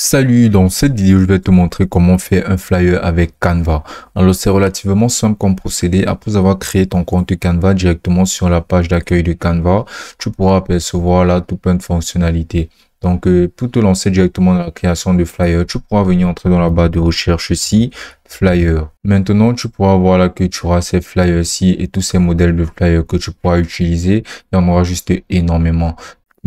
Salut, dans cette vidéo, je vais te montrer comment faire un flyer avec Canva. Alors, c'est relativement simple comme procédé. Après avoir créé ton compte Canva directement sur la page d'accueil de Canva, tu pourras apercevoir là tout plein de fonctionnalités. Donc, euh, pour te lancer directement dans la création de flyer, tu pourras venir entrer dans la barre de recherche ici, flyer. Maintenant, tu pourras voir là que tu auras ces flyers-ci et tous ces modèles de flyers que tu pourras utiliser. Il y en aura juste énormément.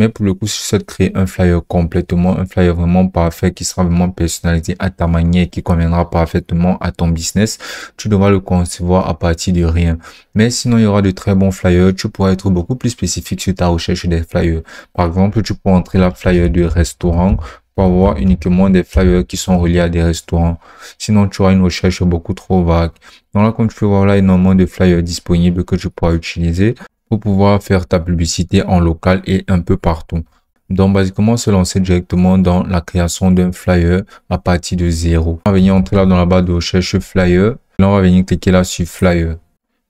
Mais pour le coup, si tu souhaites créer un flyer complètement, un flyer vraiment parfait qui sera vraiment personnalisé à ta manière, qui conviendra parfaitement à ton business, tu devras le concevoir à partir de rien. Mais sinon, il y aura de très bons flyers. Tu pourras être beaucoup plus spécifique sur ta recherche des flyers. Par exemple, tu pourras entrer la flyer du restaurant pour avoir uniquement des flyers qui sont reliés à des restaurants. Sinon, tu auras une recherche beaucoup trop vague. Donc là, comme tu peux voir, là, énormément de flyers disponibles que tu pourras utiliser pour pouvoir faire ta publicité en local et un peu partout. Donc, basiquement, se lancer directement dans la création d'un flyer à partir de zéro. On va venir entrer là dans la barre de recherche flyer. Là, on va venir cliquer là sur flyer.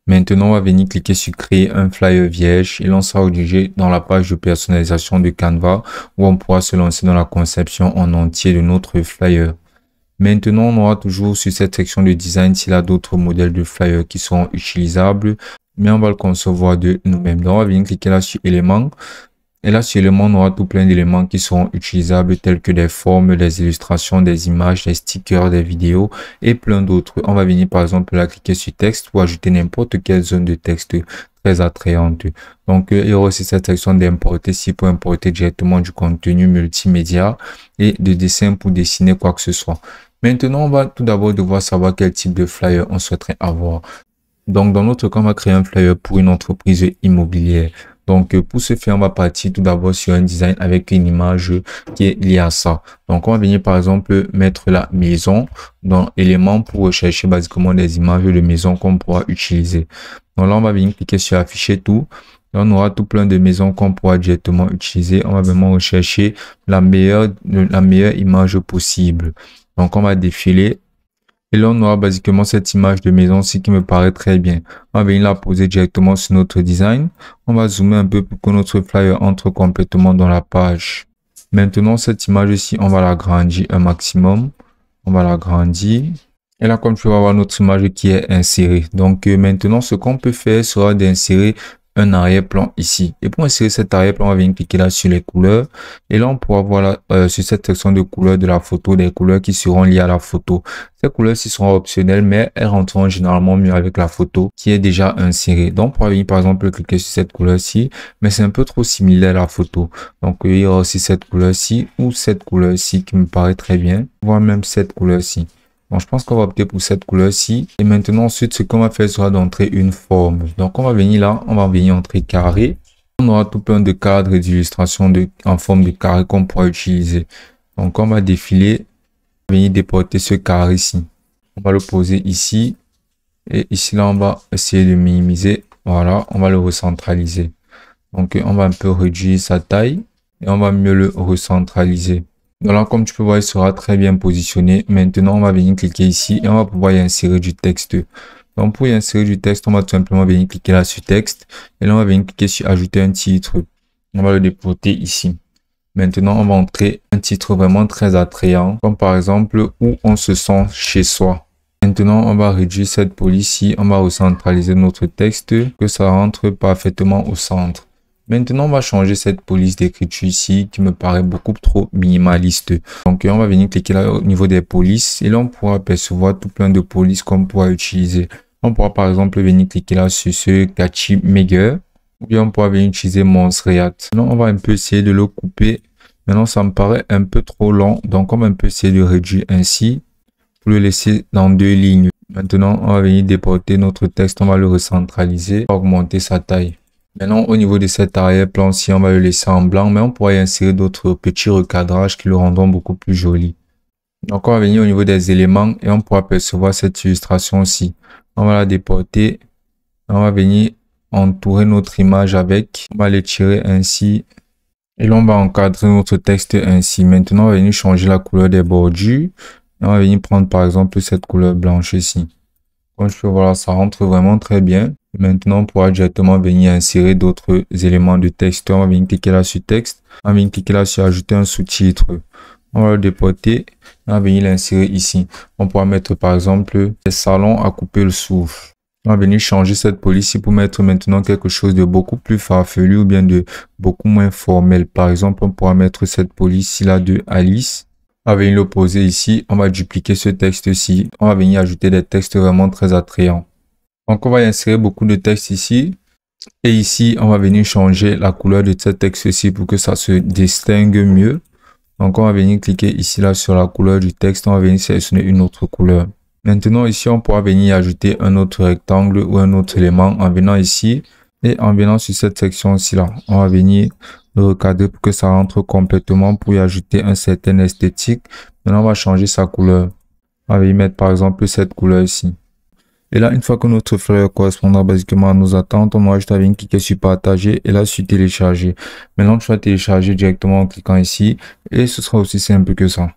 Maintenant, on va venir cliquer sur créer un flyer vierge et l'on sera obligé dans la page de personnalisation de Canva où on pourra se lancer dans la conception en entier de notre flyer. Maintenant, on aura toujours sur cette section de design s'il a d'autres modèles de flyers qui sont utilisables mais on va le concevoir de nous-mêmes. Donc, on va venir cliquer là sur éléments. Et là, sur éléments, on aura tout plein d'éléments qui seront utilisables, tels que des formes, des illustrations, des images, des stickers, des vidéos et plein d'autres. On va venir, par exemple, là, cliquer sur texte ou ajouter n'importe quelle zone de texte très attrayante. Donc, il y aura aussi cette section d'importer si pour importer directement du contenu multimédia et de dessin pour dessiner quoi que ce soit. Maintenant, on va tout d'abord devoir savoir quel type de flyer on souhaiterait avoir. Donc, dans notre cas, on va créer un flyer pour une entreprise immobilière. Donc, euh, pour ce faire, on va partir tout d'abord sur un design avec une image qui est liée à ça. Donc, on va venir par exemple mettre la maison dans éléments pour rechercher basiquement des images de maison qu'on pourra utiliser. Donc là, on va venir cliquer sur afficher tout. on aura tout plein de maisons qu'on pourra directement utiliser. On va vraiment rechercher la meilleure, la meilleure image possible. Donc, on va défiler et là, on aura basiquement cette image de maison-ci qui me paraît très bien. On va venir la poser directement sur notre design. On va zoomer un peu pour que notre flyer entre complètement dans la page. Maintenant, cette image-ci, on va la grandir un maximum. On va la grandir. Et là, comme tu vas voir notre image qui est insérée. Donc euh, maintenant, ce qu'on peut faire sera d'insérer un arrière-plan ici. Et pour insérer cet arrière-plan, on va venir cliquer là sur les couleurs. Et là, on pourra voir euh, sur cette section de couleurs de la photo, des couleurs qui seront liées à la photo. Ces couleurs-ci seront optionnelles, mais elles rentreront généralement mieux avec la photo qui est déjà insérée. Donc, on pourra venir par exemple cliquer sur cette couleur-ci, mais c'est un peu trop similaire à la photo. Donc, il y aura aussi cette couleur-ci ou cette couleur-ci qui me paraît très bien, voire même cette couleur-ci. Bon, je pense qu'on va opter pour cette couleur-ci. Et maintenant, ensuite, ce qu'on va faire sera d'entrer une forme. Donc, on va venir là, on va venir entrer carré. On aura tout plein de cadres et d'illustrations en forme de carré qu'on pourra utiliser. Donc, on va défiler, venir déporter ce carré ci On va le poser ici. Et ici, là, on va essayer de minimiser. Voilà, on va le recentraliser. Donc, on va un peu réduire sa taille et on va mieux le recentraliser. Alors comme tu peux voir, il sera très bien positionné. Maintenant, on va venir cliquer ici et on va pouvoir y insérer du texte. Donc, pour y insérer du texte, on va tout simplement venir cliquer là sur texte. Et là, on va venir cliquer sur ajouter un titre. On va le déporter ici. Maintenant, on va entrer un titre vraiment très attrayant, comme par exemple « Où on se sent chez soi ». Maintenant, on va réduire cette police ici, on va recentraliser notre texte, que ça rentre parfaitement au centre. Maintenant, on va changer cette police d'écriture ici qui me paraît beaucoup trop minimaliste. Donc, on va venir cliquer là au niveau des polices et là, on pourra apercevoir tout plein de polices qu'on pourra utiliser. On pourra par exemple venir cliquer là sur ce Kachi Mega ou bien on pourra venir utiliser Mons Maintenant, on va un peu essayer de le couper. Maintenant, ça me paraît un peu trop long, donc on va un peu essayer de réduire ainsi pour le laisser dans deux lignes. Maintenant, on va venir déporter notre texte, on va le recentraliser, augmenter sa taille. Maintenant, au niveau de cet arrière-plan, si on va le laisser en blanc, mais on pourrait y insérer d'autres petits recadrages qui le rendront beaucoup plus joli. Donc, on va venir au niveau des éléments et on pourra percevoir cette illustration aussi. On va la déporter. On va venir entourer notre image avec. On va l'étirer ainsi. Et là, on va encadrer notre texte ainsi. Maintenant, on va venir changer la couleur des bordures. on va venir prendre, par exemple, cette couleur blanche ici. Comme je peux voir, ça rentre vraiment très bien. Maintenant, on pourra directement venir insérer d'autres éléments de texte. On va venir cliquer là sur texte. On va venir cliquer là sur ajouter un sous-titre. On va le déporter. On va venir l'insérer ici. On pourra mettre par exemple les salons à couper le souffle. On va venir changer cette police pour mettre maintenant quelque chose de beaucoup plus farfelu ou bien de beaucoup moins formel. Par exemple, on pourra mettre cette police là de Alice. On va venir l'opposer ici. On va dupliquer ce texte-ci. On va venir ajouter des textes vraiment très attrayants. Donc, on va insérer beaucoup de texte ici. Et ici, on va venir changer la couleur de ce texte ci pour que ça se distingue mieux. Donc, on va venir cliquer ici là sur la couleur du texte. On va venir sélectionner une autre couleur. Maintenant, ici, on pourra venir ajouter un autre rectangle ou un autre élément en venant ici. Et en venant sur cette section-ci là, on va venir le recadrer pour que ça rentre complètement pour y ajouter un certain esthétique. Maintenant, on va changer sa couleur. On va y mettre par exemple cette couleur ici. Et là, une fois que notre frère correspondra basiquement à nos attentes, on aura juste à venir cliquer sur partager et là sur télécharger. Maintenant, je vais télécharger directement en cliquant ici et ce sera aussi simple que ça.